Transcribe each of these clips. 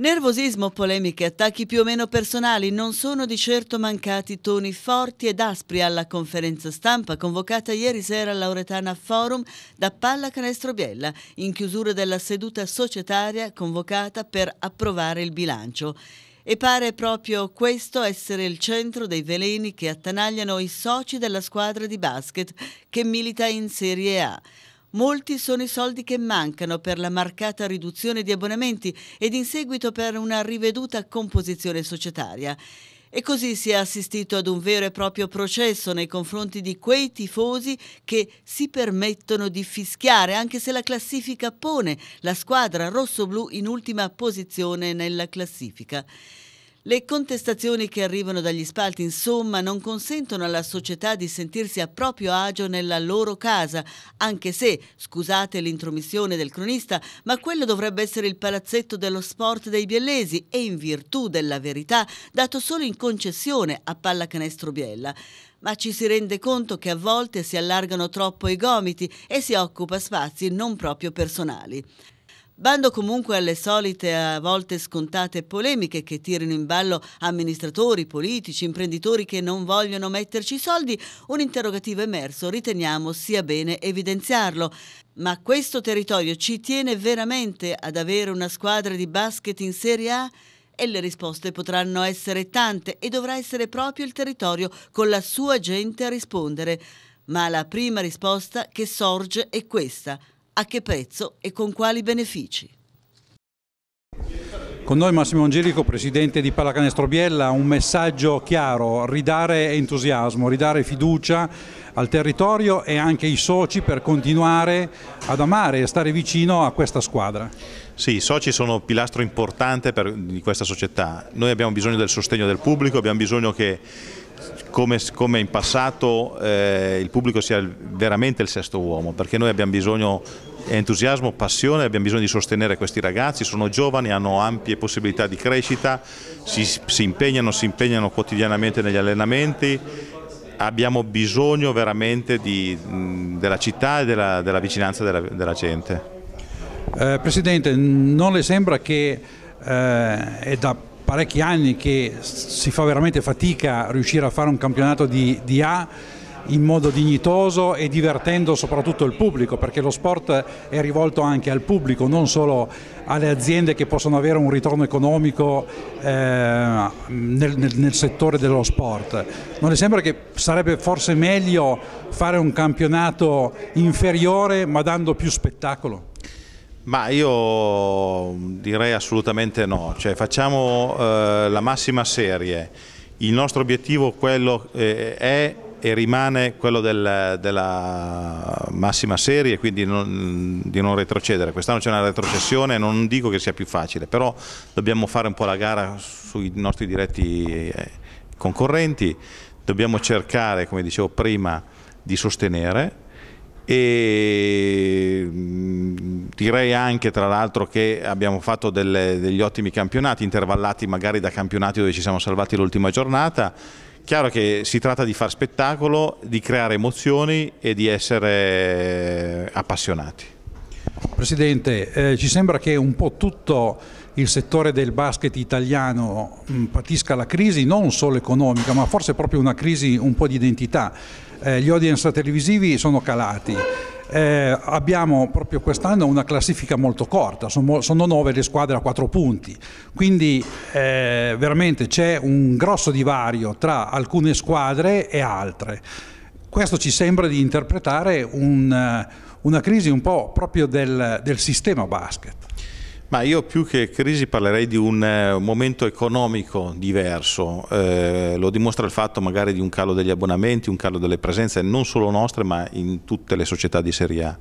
Nervosismo, polemiche, attacchi più o meno personali non sono di certo mancati toni forti ed aspri alla conferenza stampa convocata ieri sera all'Auretana Forum da Pallacanestro Biella in chiusura della seduta societaria convocata per approvare il bilancio. E pare proprio questo essere il centro dei veleni che attanagliano i soci della squadra di basket che milita in Serie A. Molti sono i soldi che mancano per la marcata riduzione di abbonamenti ed in seguito per una riveduta composizione societaria. E così si è assistito ad un vero e proprio processo nei confronti di quei tifosi che si permettono di fischiare, anche se la classifica pone la squadra rossoblù in ultima posizione nella classifica. Le contestazioni che arrivano dagli spalti, insomma, non consentono alla società di sentirsi a proprio agio nella loro casa, anche se, scusate l'intromissione del cronista, ma quello dovrebbe essere il palazzetto dello sport dei biellesi e in virtù della verità dato solo in concessione a Pallacanestro Biella ma ci si rende conto che a volte si allargano troppo i gomiti e si occupa spazi non proprio personali. Bando comunque alle solite, a volte scontate polemiche che tirano in ballo amministratori, politici, imprenditori che non vogliono metterci soldi, un interrogativo emerso riteniamo sia bene evidenziarlo. Ma questo territorio ci tiene veramente ad avere una squadra di basket in Serie A? e le risposte potranno essere tante e dovrà essere proprio il territorio con la sua gente a rispondere. Ma la prima risposta che sorge è questa a che prezzo e con quali benefici. Con noi Massimo Angelico, presidente di Pallacanestro Biella, un messaggio chiaro, ridare entusiasmo, ridare fiducia al territorio e anche ai soci per continuare ad amare e stare vicino a questa squadra. Sì, i soci sono pilastro importante per, di questa società, noi abbiamo bisogno del sostegno del pubblico, abbiamo bisogno che come, come in passato eh, il pubblico sia veramente il sesto uomo, perché noi abbiamo bisogno entusiasmo, passione, abbiamo bisogno di sostenere questi ragazzi, sono giovani, hanno ampie possibilità di crescita, si, si, impegnano, si impegnano quotidianamente negli allenamenti, abbiamo bisogno veramente di, della città e della, della vicinanza della, della gente. Eh, Presidente, non le sembra che eh, è da parecchi anni che si fa veramente fatica a riuscire a fare un campionato di, di A in modo dignitoso e divertendo soprattutto il pubblico, perché lo sport è rivolto anche al pubblico, non solo alle aziende che possono avere un ritorno economico eh, nel, nel, nel, settore dello sport. Non le sembra che sarebbe forse meglio fare un campionato inferiore ma dando più spettacolo? Ma io direi assolutamente no, cioè, facciamo eh, la massima serie, il nostro obiettivo quello, eh, è e rimane quello del, della massima serie, quindi non, di non retrocedere. Quest'anno c'è una retrocessione, non dico che sia più facile, però dobbiamo fare un po' la gara sui nostri diretti eh, concorrenti, dobbiamo cercare, come dicevo prima, di sostenere e mm, Direi anche tra l'altro che abbiamo fatto delle, degli ottimi campionati, intervallati magari da campionati dove ci siamo salvati l'ultima giornata. Chiaro che si tratta di far spettacolo, di creare emozioni e di essere appassionati. Presidente, eh, ci sembra che un po' tutto il settore del basket italiano mh, mm, patisca la crisi non solo economica ma forse proprio una crisi un po' di identità. Eh, gli audience televisivi sono calati, eh, abbiamo proprio quest'anno una classifica molto corta, sono, nove le squadre a quattro punti, quindi eh, veramente c'è un grosso divario tra alcune squadre e altre. Questo ci sembra di interpretare un, una crisi un po' proprio del, del sistema basket. Ma io più che crisi parlerei di un eh, momento economico diverso, eh, lo dimostra il fatto magari di un calo degli abbonamenti, un calo delle presenze non solo nostre ma in tutte le società di Serie A.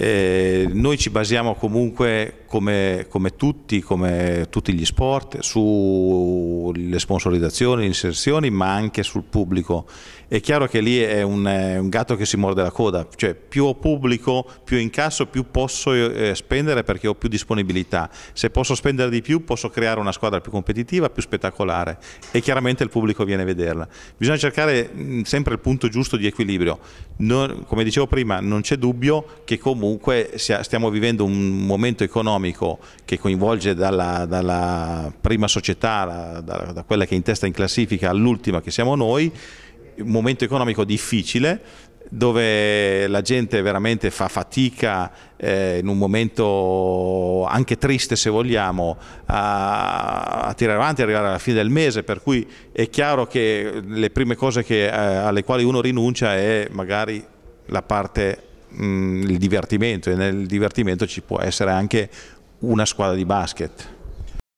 Eh, noi ci basiamo comunque, come, come, tutti, come tutti gli sport, sulle sponsorizzazioni, le inserzioni, ma anche sul pubblico. È chiaro che lì è un, è un, gatto che si morde la coda, cioè più ho pubblico, più incasso, più posso eh, spendere perché ho più disponibilità. Se posso spendere di più posso creare una squadra più competitiva, più spettacolare e chiaramente il pubblico viene a vederla. Bisogna cercare mh, sempre il punto giusto di equilibrio. Non, come dicevo prima, non c'è dubbio che comunque comunque stiamo vivendo un momento economico che coinvolge dalla, dalla prima società, da, da quella che è in testa in classifica all'ultima che siamo noi, un momento economico difficile, dove la gente veramente fa fatica eh, in un momento anche triste se vogliamo a, a tirare avanti, arrivare alla fine del mese, per cui è chiaro che le prime cose che, eh, alle quali uno rinuncia è magari la parte mh, mm, il divertimento e nel divertimento ci può essere anche una squadra di basket